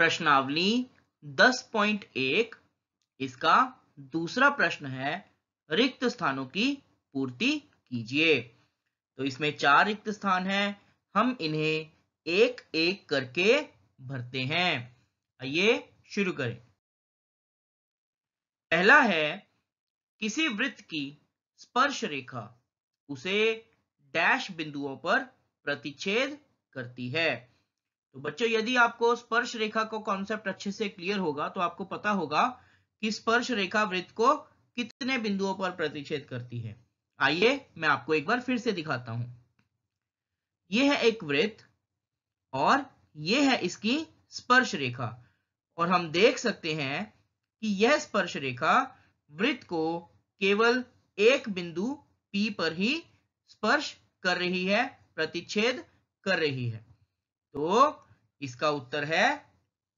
प्रश्नावली 10.1 इसका दूसरा प्रश्न है रिक्त स्थानों की पूर्ति कीजिए तो इसमें चार रिक्त स्थान हैं हम इन्हें एक एक करके भरते हैं आइए शुरू करें पहला है किसी वृत्त की स्पर्श रेखा उसे डैश बिंदुओं पर प्रतिच्छेद करती है तो बच्चों यदि आपको स्पर्श रेखा को कॉन्सेप्ट अच्छे से क्लियर होगा तो आपको पता होगा कि स्पर्श रेखा वृत्त को कितने बिंदुओं पर प्रतिच्छेद करती है आइए मैं आपको एक बार फिर से दिखाता हूं यह है एक वृत्त और यह है इसकी स्पर्श रेखा और हम देख सकते हैं कि यह स्पर्श रेखा वृत्त को केवल एक बिंदु P पर ही स्पर्श कर रही है प्रतिच्छेद कर रही है तो इसका उत्तर है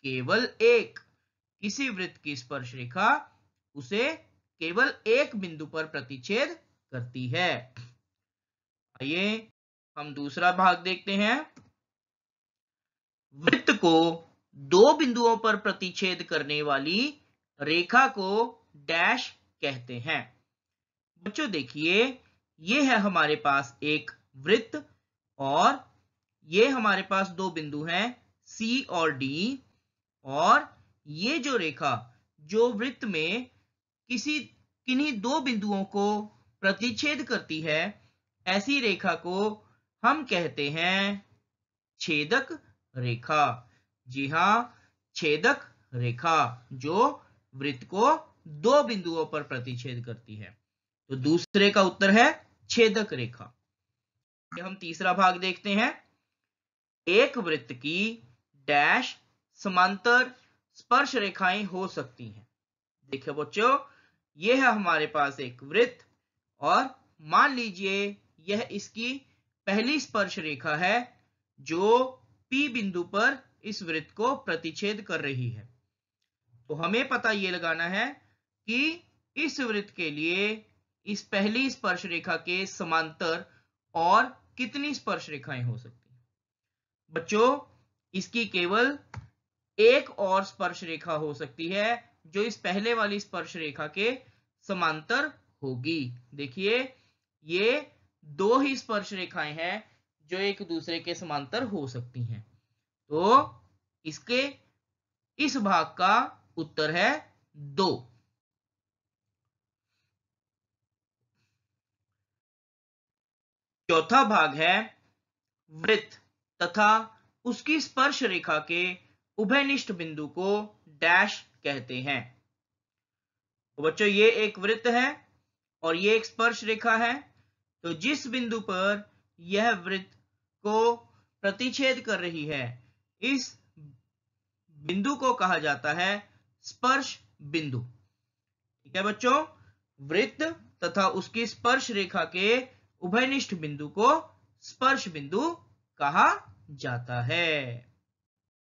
केवल एक किसी वृत्त की स्पर्श रेखा उसे केवल एक बिंदु पर प्रतिच्छेद करती है आइए हम दूसरा भाग देखते हैं वृत्त को दो बिंदुओं पर प्रतिच्छेद करने वाली रेखा को डैश कहते हैं बच्चों देखिए यह है हमारे पास एक वृत्त और ये हमारे पास दो बिंदु हैं सी और डी और ये जो रेखा जो वृत्त में किसी किन्हीं दो बिंदुओं को प्रतिच्छेद करती है ऐसी रेखा को हम कहते हैं छेदक रेखा जी हां छेदक रेखा जो वृत्त को दो बिंदुओं पर प्रतिच्छेद करती है तो दूसरे का उत्तर है छेदक रेखा हम तीसरा भाग देखते हैं एक वृत्त की डैश समांतर स्पर्श रेखाएं हो सकती हैं देखिए बच्चों ये है हमारे पास एक वृत्त और मान लीजिए यह इसकी पहली स्पर्श रेखा है जो P बिंदु पर इस वृत्त को प्रतिच्छेद कर रही है तो हमें पता ये लगाना है कि इस वृत्त के लिए इस पहली स्पर्श रेखा के समांतर और कितनी स्पर्श रेखाएं हो सकती बच्चों इसकी केवल एक और स्पर्श रेखा हो सकती है जो इस पहले वाली स्पर्श रेखा के समांतर होगी देखिए ये दो ही स्पर्श रेखाएं हैं जो एक दूसरे के समांतर हो सकती हैं तो इसके इस भाग का उत्तर है दो चौथा भाग है वृत्त तथा उसकी स्पर्श रेखा के उभयनिष्ठ बिंदु को डैश कहते हैं तो बच्चों ये एक वृत्त है और ये एक स्पर्श रेखा है तो जिस बिंदु पर यह वृत्त को प्रतिच्छेद कर रही है इस बिंदु को कहा जाता है स्पर्श बिंदु ठीक है बच्चों वृत्त तथा उसकी स्पर्श रेखा के उभयनिष्ठ बिंदु को स्पर्श बिंदु कहा जाता है